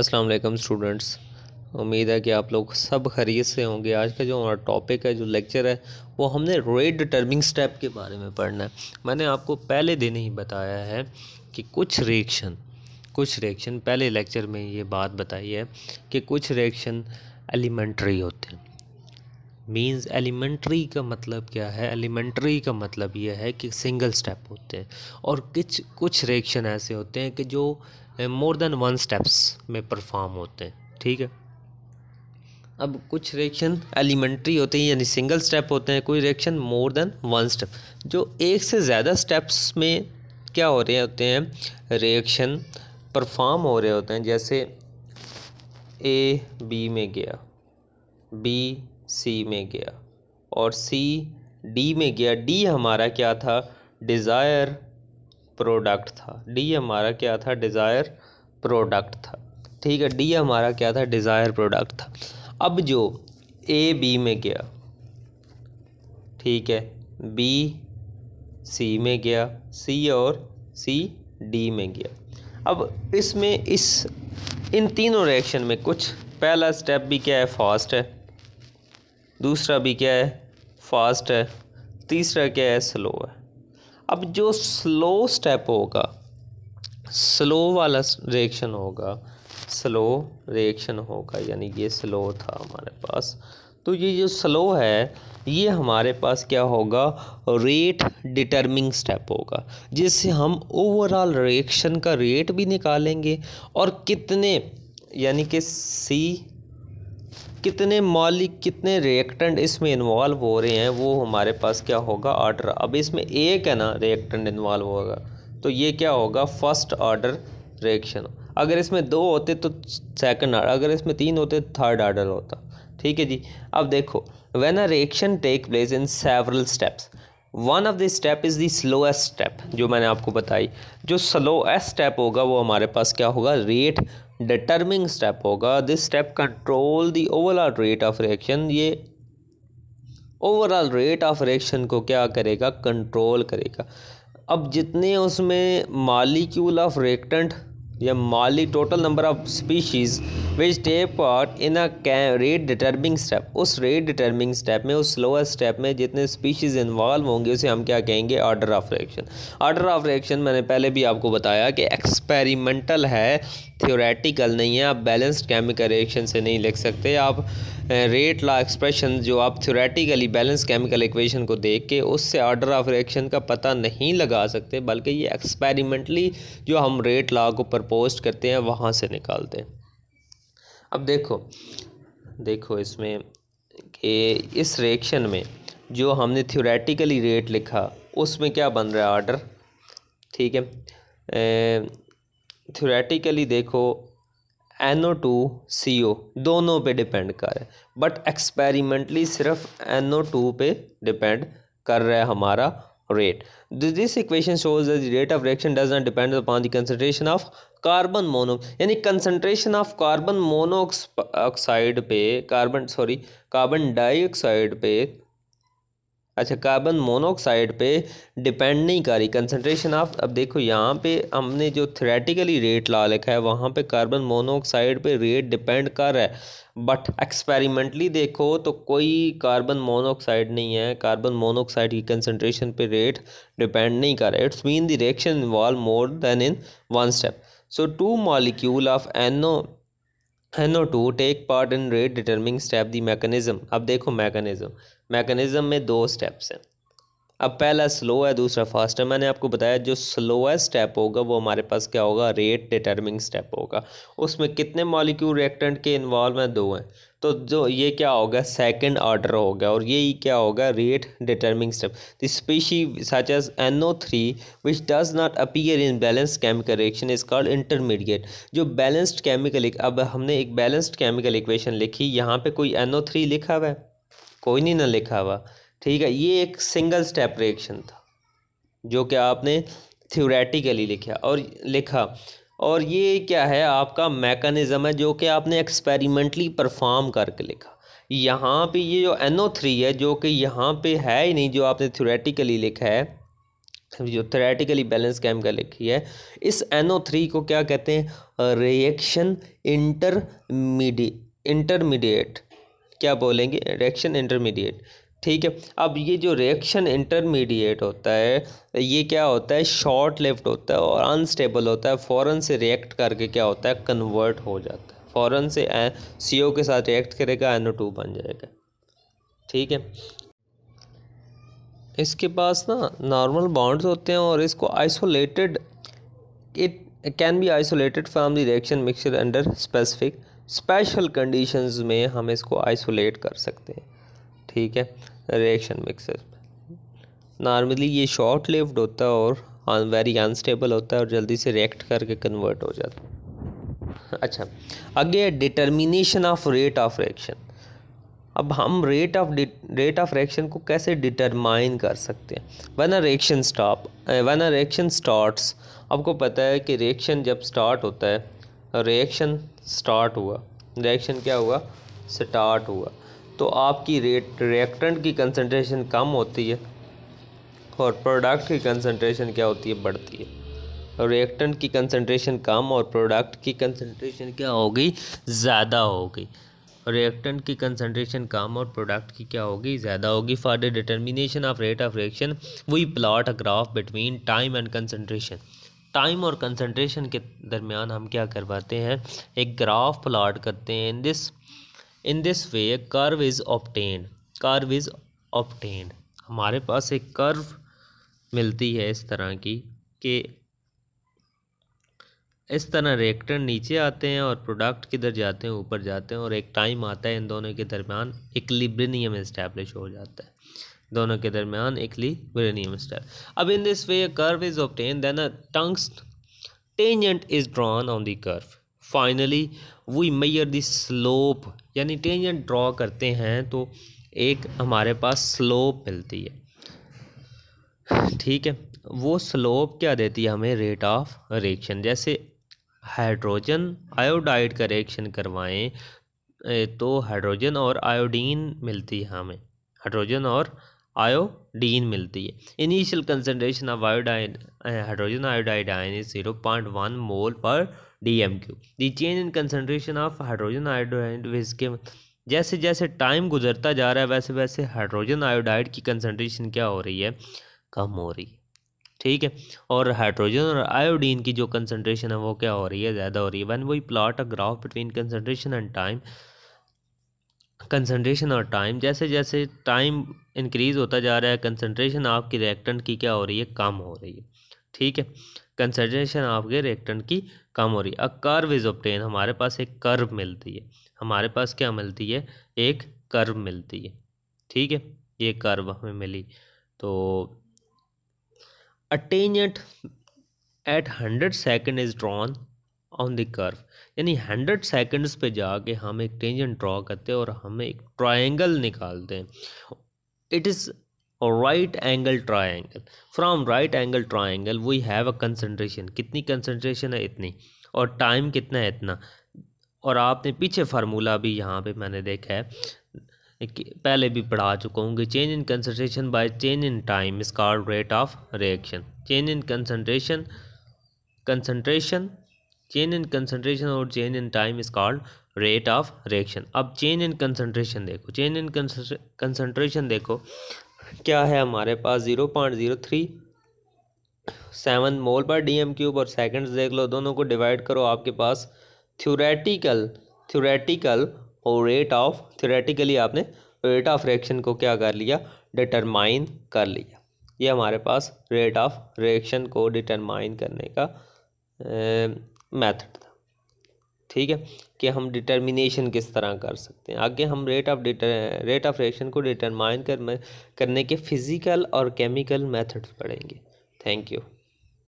Aslam students उम्मीद है कि आप लोग सब खरीद से होंगे आज का जो हमारा टॉपिक है जो लेक्चर है वो हमने रेट डिटर्मिंग स्टेप के बारे में पढ़ना है मैंने आपको पहले दिन ही बताया है कि कुछ रिएक्शन कुछ रिएक्शन पहले लेक्चर में ये बात बताई है कि कुछ रिएक्शन एलिमेंट्री होते हैं मीन्स एलिमेंट्री का मतलब क्या है एलिमेंट्री का मतलब यह है कि सिंगल स्टेप होते हैं और कुछ कुछ रिएक्शन ऐसे होते हैं कि जो मोर देन वन स्टेप्स में परफॉर्म होते हैं ठीक है अब कुछ रिएक्शन एलिमेंट्री होते हैं यानी सिंगल स्टेप होते हैं कोई reaction more than one step जो एक से ज़्यादा स्टेप्स में क्या हो रहे होते हैं रिएक्शन परफॉर्म हो रहे होते हैं जैसे ए बी में गया बी सी में गया और सी डी में गया डी हमारा क्या था डिज़ायर प्रोडक्ट था डी हमारा क्या था डिज़ायर प्रोडक्ट था ठीक है डी हमारा क्या था डिज़ायर प्रोडक्ट था अब जो ए बी में गया ठीक है बी सी में गया सी और सी डी में गया अब इसमें इस इन तीनों रिएक्शन में कुछ पहला स्टेप भी क्या है फास्ट है दूसरा भी क्या है फास्ट है तीसरा क्या है स्लो है अब जो स्लो स्टेप होगा स्लो वाला रिएक्शन होगा स्लो रिएक्शन होगा यानी ये स्लो था हमारे पास तो ये जो स्लो है ये हमारे पास क्या होगा रेट डिटर्मिंग स्टेप होगा जिससे हम ओवरऑल रिएक्शन का रेट भी निकालेंगे और कितने यानी कि सी कितने मौलिक कितने रिएक्टेंट इसमें इन्वॉल्व हो रहे हैं वो हमारे पास क्या होगा ऑर्डर अब इसमें एक है ना रिएक्टेंट इन्वॉल्व होगा तो ये क्या होगा फर्स्ट ऑर्डर रिएक्शन अगर इसमें दो होते तो सेकंड ऑर्डर अगर इसमें तीन होते थर्ड तो ऑर्डर होता ठीक है जी अब देखो when a reaction take place in several steps one of the step is the slowest step जो मैंने आपको बताई जो स्लोएस्ट स्टेप होगा वो हमारे पास क्या होगा रेट डिटर्मिंग स्टेप होगा this step control the overall rate of reaction ये ओवरऑल रेट ऑफ रिएक्शन को क्या करेगा कंट्रोल करेगा अब जितने उसमें मालिक्यूल ऑफ रिएक्टेंट या माली total number of species which take part in a rate determining step उस रेट डिटर्मिंग स्टेप में उस स्लोएस्ट स्टेप में जितने स्पीशीज़ इन्वॉल्व होंगे उसे हम क्या कहेंगे order of reaction order of reaction मैंने पहले भी आपको बताया कि एक्सपेरिमेंटल है थियोरेटिकल नहीं है आप बैलेंस्ड केमिकल रिएक्शन से नहीं लिख सकते आप रेट ला एक्सप्रेशन जो आप थियोरेटिकली बैलेंस केमिकल इक्वेशन को देख के उससे ऑर्डर ऑफ रिएक्शन का पता नहीं लगा सकते बल्कि ये एक्सपेरिमेंटली जो हम रेट ला को प्रपोज करते हैं वहाँ से निकालते हैं अब देखो देखो इसमें कि इस रिएक्शन में जो हमने थियोरेटिकली रेट लिखा उसमें क्या बन रहा है ऑर्डर ठीक है थ्योरेटिकली देखो एन ओ टू सी ओ दोनों पे डिपेंड कर रहा है बट एक्सपेरिमेंटली सिर्फ एन ओ टू पे डिपेंड कर रहा है हमारा rate this equation shows the rate of reaction does not depend upon the concentration of carbon mono यानी concentration of carbon monoxide पे कार्बन सॉरी कार्बन डाइऑक्साइड पे अच्छा कार्बन मोनोऑक्साइड पे डिपेंड नहीं करी कंसनट्रेशन ऑफ अब देखो यहाँ पे हमने जो थ्रेटिकली रेट ला लिखा है वहाँ पे कार्बन मोनोऑक्साइड पे रेट डिपेंड कर रहा है बट एक्सपेरिमेंटली देखो तो कोई कार्बन मोनोऑक्साइड नहीं है कार्बन मोनोऑक्साइड की कंसनट्रेशन पे रेट डिपेंड नहीं कर रहा it's mean the reaction involve more than in one step so two molecule of N O N O two take part in rate determining step the mechanism अब देखो mechanism mechanism में दो steps हैं अब पहला स्लो है दूसरा फास्ट है मैंने आपको बताया जो स्लोएस्ट स्टेप होगा वो हमारे पास क्या होगा रेट डिटर्मिंग स्टेप होगा उसमें कितने मॉलिक्यूल रिएक्टेंट के इन्वॉल्व हैं दो हैं तो जो ये क्या होगा सेकंड ऑर्डर होगा और ये क्या होगा rate determining step the species such as N O three which does not appear in balanced chemical reaction is called intermediate जो बैलेंस्ड केमिकल अब हमने एक बैलेंस्ड केमिकल इक्वेशन लिखी यहाँ पे कोई एन ओ थ्री लिखा हुआ है कोई नहीं ना लिखा हुआ ठीक है ये एक सिंगल स्टेप रिएक्शन था जो कि आपने थ्योरेटिकली लिखा और लिखा और ये क्या है आपका मैकेनिज़्म है जो कि आपने एक्सपेरिमेंटली परफॉर्म करके लिखा यहाँ पे ये जो एन थ्री है जो कि यहाँ पे है ही नहीं जो आपने थ्योरेटिकली लिखा है जो थ्रेटिकली बैलेंस कैम का लिखी है इस एन थ्री को क्या कहते हैं रिएक्शन इंटरमीडिए इंटरमीडिएट क्या बोलेंगे रिएक्शन इंटरमीडिएट ठीक है अब ये जो रिएक्शन इंटरमीडिएट होता है ये क्या होता है शॉर्ट लिफ्ट होता है और अनस्टेबल होता है फ़ौरन से रिएक्ट करके क्या होता है कन्वर्ट हो जाता है फ़ौरन से सी के साथ रिएक्ट करेगा एन टू बन जाएगा ठीक है इसके पास ना नॉर्मल बाउंड्स होते हैं और इसको isolated it can be isolated from the reaction mixture under specific special conditions में हम इसको आइसोलेट कर सकते हैं ठीक है रिएक्शन मिक्सर नॉर्मली ये शॉर्ट लिव्ड होता है और वेरी अनस्टेबल होता है और जल्दी से रिएक्ट करके कन्वर्ट हो जाता है अच्छा आगे determination of rate of reaction अब हम rate of rate of reaction को कैसे डिटरमाइन कर सकते हैं when a reaction stop when a reaction starts आपको पता है कि रिएक्शन जब स्टार्ट होता है रिएक्शन स्टार्ट हुआ रिएक्शन क्या हुआ स्टार्ट हुआ तो आपकी रेट रिएक्टेंट की कंसनट्रेशन कम होती है और प्रोडक्ट की कंसनट्रेशन क्या होती है बढ़ती है रिएक्टेंट की कंसनट्रेशन कम और प्रोडक्ट की कंसनट्रेशन क्या होगी ज़्यादा होगी रिएक्टेंट की कंसनट्रेशन कम और प्रोडक्ट की क्या होगी ज़्यादा होगी for the determination of rate of reaction we plot a graph between time and concentration time और कंसंट्रेशन के दरमियान हम क्या करवाते हैं एक ग्राफ प्लाट करते हैं in this in this way curve is obtained curve is obtained हमारे पास एक कर्व मिलती है इस तरह की कि इस तरह रिएक्टर नीचे आते हैं और प्रोडक्ट किधर जाते हैं ऊपर जाते हैं और एक टाइम आता है इन दोनों के दरमियान एक इक्लिब्रिनियम इस्टेब्लिश हो जाता है दोनों के दरमियान एक ली ब्रेनियम स्टेप अब in this way curve is obtained then टंग्स tangent is drawn on the curve finally we measure the slope यानी टेंजेंट ड्रॉ करते हैं तो एक हमारे पास स्लोप मिलती है ठीक है वो स्लोप क्या देती है हमें रेट ऑफ रिएक्शन जैसे हाइड्रोजन आयोडाइड का रिएक्शन करवाएं तो हाइड्रोजन और आयोडीन मिलती है हमें हाइड्रोजन और आयोडीन मिलती है initial concentration of iodine hydrogen iodide ion is zero point one mole per D M cube the change in concentration of hydrogen iodide इसके जैसे जैसे टाइम गुजरता जा रहा है वैसे वैसे हाइड्रोजन आयोडाइड की कंसनट्रेशन क्या हो रही है कम हो रही है ठीक है और हाइड्रोजन और आयोडीन की जो कंसनट्रेशन है वो क्या हो रही है ज़्यादा हो रही है वन वही plot a graph between concentration and time concentration और टाइम जैसे जैसे टाइम इंक्रीज़ होता जा रहा है कंसनट्रेशन आपकी रिएक्टेंट की क्या हो रही है कम हो रही है ठीक है कंसनट्रेशन आपके रिएक्टेंट की कम हो रही है अ कर्व इज़ ऑप्टेन हमारे पास एक कर्व मिलती है हमारे पास क्या मिलती है एक कर्व मिलती है ठीक है ये कर्व हमें मिली तो a tangent at hundred second is drawn on the curve यानी हंड्रेड सेकंड्स पे जाके हम एक टेंजेंट ड्रॉ करते हैं और हम एक ट्राइंगल निकालते हैं it is right angle triangle from right angle triangle we have a concentration कितनी कंसनट्रेशन है इतनी और टाइम कितना है इतना और आपने पीछे फार्मूला भी यहाँ पे मैंने देखा है पहले भी पढ़ा चुका हूँ कि change in concentration by change in time is called rate of reaction change in concentration concentration change in concentration और change in time is called rate of reaction अब चेंज इन कंसनट्रेशन देखो चेंज इन कंसनट्रेशन देखो क्या है हमारे पास zero point zero three seven mole per D M cube और seconds देख लो दोनों को डिवाइड करो आपके पास थ्योरेटिकल थ्योरेटिकल और रेट ऑफ थ्योरेटिकली आपने रेट ऑफ रिएक्शन को क्या कर लिया डिटरमाइन कर लिया ये हमारे पास रेट ऑफ रिएक्शन को डिटरमाइन करने का मेथड था ठीक है कि हम डिटर्मिनेशन किस तरह कर सकते हैं आगे हम rate of deter rate of reaction को डिटरमाइन कर करने के फिज़िकल और केमिकल मेथड्स पढ़ेंगे थैंक यू